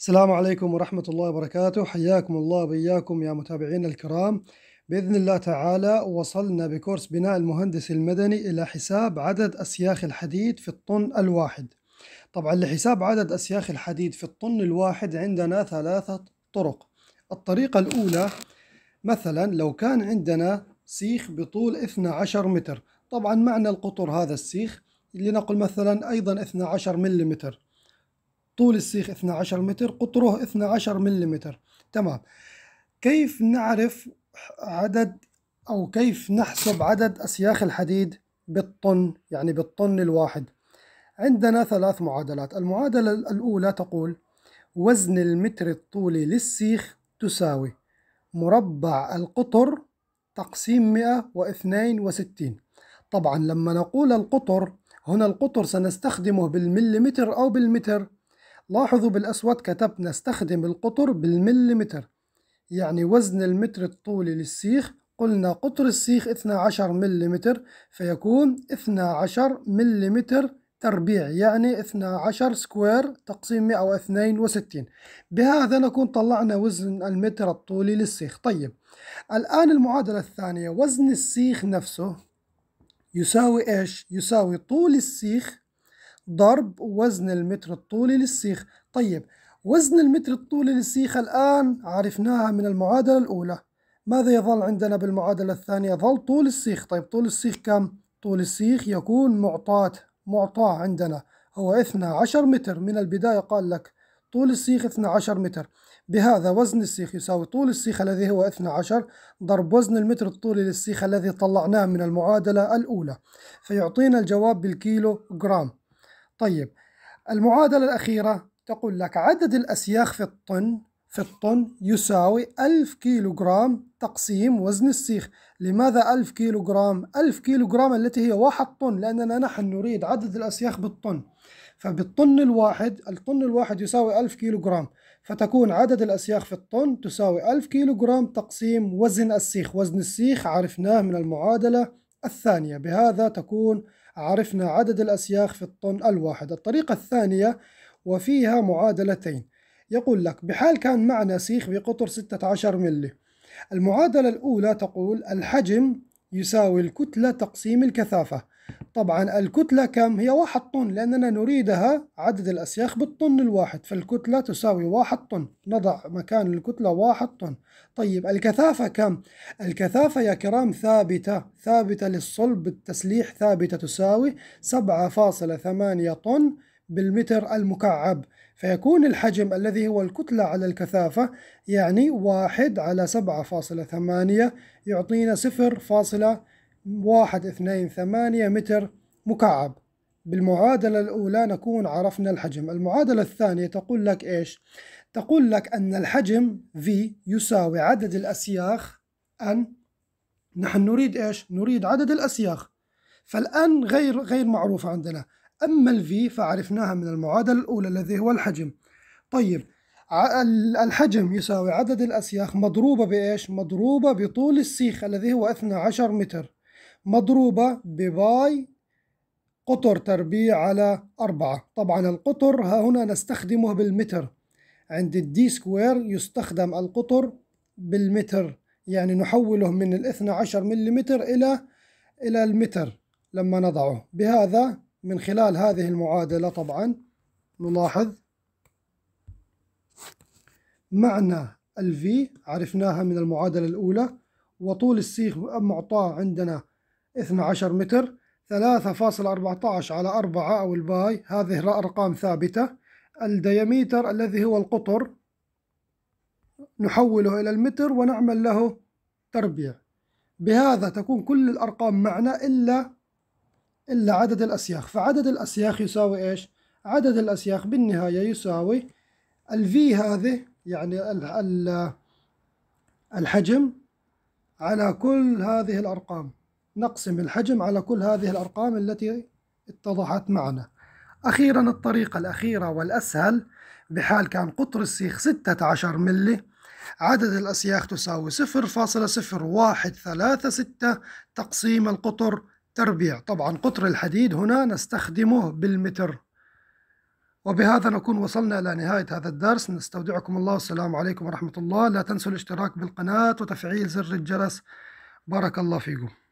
السلام عليكم ورحمة الله وبركاته حياكم الله وإياكم يا متابعينا الكرام بإذن الله تعالى وصلنا بكورس بناء المهندس المدني إلى حساب عدد أسياخ الحديد في الطن الواحد طبعا لحساب عدد أسياخ الحديد في الطن الواحد عندنا ثلاثة طرق الطريقة الأولى مثلا لو كان عندنا سيخ بطول 12 متر طبعا معنى القطر هذا السيخ لنقل مثلا أيضا 12 ملم طول السيخ 12 متر قطره 12 ملم تمام كيف نعرف عدد أو كيف نحسب عدد أسياخ الحديد بالطن يعني بالطن الواحد عندنا ثلاث معادلات المعادلة الأولى تقول وزن المتر الطولي للسيخ تساوي مربع القطر تقسيم 162 طبعا لما نقول القطر هنا القطر سنستخدمه بالمليمتر أو بالمتر لاحظوا بالأسود كتبت نستخدم القطر بالمليمتر يعني وزن المتر الطولي للسيخ قلنا قطر السيخ 12 مليمتر فيكون 12 مليمتر تربيع يعني 12 سكوير تقسيم 162 بهذا نكون طلعنا وزن المتر الطولي للسيخ طيب الآن المعادلة الثانية وزن السيخ نفسه يساوي إيش؟ يساوي طول السيخ ضرب وزن المتر الطولي للسيخ طيب وزن المتر الطولي للسيخ الآن عرفناها من المعادلة الأولى ماذا يظل عندنا بالمعادلة الثانية يظل طول السيخ طيب طول السيخ كم طول السيخ يكون معطاة معطاة عندنا هو 12 متر من البداية قال لك طول السيخ 12 متر بهذا وزن السيخ يساوي طول السيخ الذي هو 12 ضرب وزن المتر الطولي للسيخ الذي طلعناه من المعادلة الأولى فيعطينا الجواب بالكيلو جرام طيب المعادلة الأخيرة تقول لك عدد الأسياخ في الطن في الطن يساوي 1000 كيلوغرام تقسيم وزن السيخ لماذا 1000 كيلوغرام 1000 كيلوغرام التي هي واحد طن لأننا نحن نريد عدد الأسياخ بالطن فبالطن الواحد الطن الواحد يساوي 1000 كيلوغرام فتكون عدد الأسياخ في الطن تساوي 1000 كيلوغرام تقسيم وزن السيخ وزن السيخ عرفناه من المعادلة الثانية بهذا تكون عرفنا عدد الأسياخ في الطن الواحد الطريقة الثانية وفيها معادلتين يقول لك بحال كان معنا سيخ بقطر 16 ملي المعادلة الأولى تقول الحجم يساوي الكتلة تقسيم الكثافة طبعا الكتلة كم؟ هي واحد طن لأننا نريدها عدد الأسياخ بالطن الواحد فالكتلة تساوي واحد طن نضع مكان الكتلة واحد طن طيب الكثافة كم؟ الكثافة يا كرام ثابتة ثابتة للصلب بالتسليح ثابتة تساوي 7.8 طن بالمتر المكعب فيكون الحجم الذي هو الكتلة على الكثافة يعني واحد على 7.8 يعطينا 0.8 واحد اثنين ثمانية متر مكعب بالمعادلة الأولى نكون عرفنا الحجم المعادلة الثانية تقول لك إيش؟ تقول لك أن الحجم V يساوي عدد الأسياخ أن نحن نريد إيش؟ نريد عدد الأسياخ فالآن غير غير معروفة عندنا أما الفي فعرفناها من المعادلة الأولى الذي هو الحجم طيب الحجم يساوي عدد الأسياخ مضروبة بإيش؟ مضروبة بطول السيخ الذي هو 12 متر مضروبة بباي قطر تربيع على أربعة طبعا القطر ها هنا نستخدمه بالمتر عند الدي سكوير يستخدم القطر بالمتر يعني نحوله من الاثنى عشر ملم إلى إلى المتر لما نضعه بهذا من خلال هذه المعادلة طبعا نلاحظ معنى الفي عرفناها من المعادلة الأولى وطول السيخ معطاه عندنا 12 متر 3.14 على 4 أو الباي هذه أرقام ثابتة الدياميتر الذي هو القطر نحوله إلى المتر ونعمل له تربيع بهذا تكون كل الأرقام معنا إلا إلا عدد الأسياخ فعدد الأسياخ يساوي إيش؟ عدد الأسياخ بالنهاية يساوي الفي هذه يعني الـ الـ الحجم على كل هذه الأرقام نقسم الحجم على كل هذه الأرقام التي اتضحت معنا أخيرا الطريقة الأخيرة والأسهل بحال كان قطر السيخ 16 ملي عدد الأسياخ تساوي 0.0136 تقسيم القطر تربيع طبعا قطر الحديد هنا نستخدمه بالمتر وبهذا نكون وصلنا إلى نهاية هذا الدرس نستودعكم الله والسلام عليكم ورحمة الله لا تنسوا الاشتراك بالقناة وتفعيل زر الجرس بارك الله فيكم